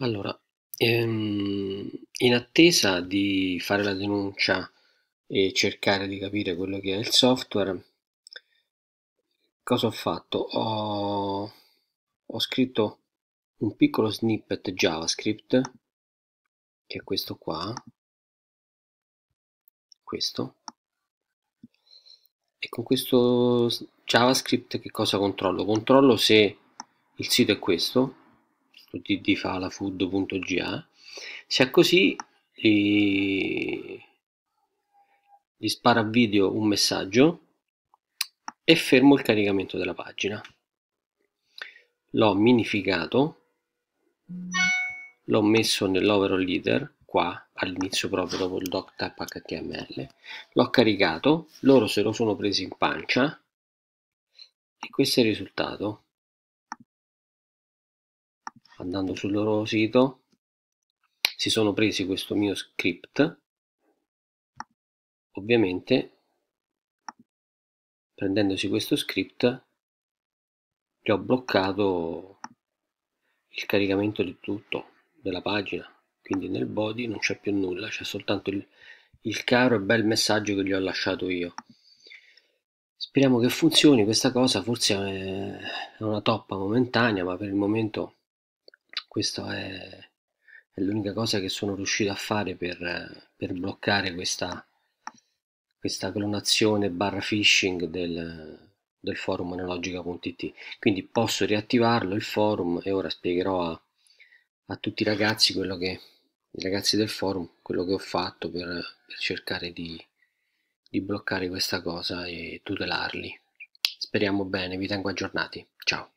Allora, ehm, in attesa di fare la denuncia e cercare di capire quello che è il software, cosa ho fatto? Ho, ho scritto un piccolo snippet JavaScript, che è questo qua, questo, e con questo JavaScript che cosa controllo? Controllo se il sito è questo, di, di falafood.ga si ha così gli, gli spara a video un messaggio e fermo il caricamento della pagina l'ho minificato l'ho messo nell'overall leader qua all'inizio proprio dopo il doc html l'ho caricato loro se lo sono presi in pancia e questo è il risultato andando sul loro sito si sono presi questo mio script ovviamente prendendosi questo script gli ho bloccato il caricamento di tutto della pagina quindi nel body non c'è più nulla c'è soltanto il, il caro e bel messaggio che gli ho lasciato io speriamo che funzioni questa cosa forse è una toppa momentanea ma per il momento questa è, è l'unica cosa che sono riuscito a fare per, per bloccare questa, questa clonazione barra phishing del, del forum analogica.it. Quindi posso riattivarlo il forum e ora spiegherò a, a tutti i ragazzi quello che i ragazzi del forum quello che ho fatto per, per cercare di, di bloccare questa cosa e tutelarli. Speriamo bene, vi tengo aggiornati. Ciao.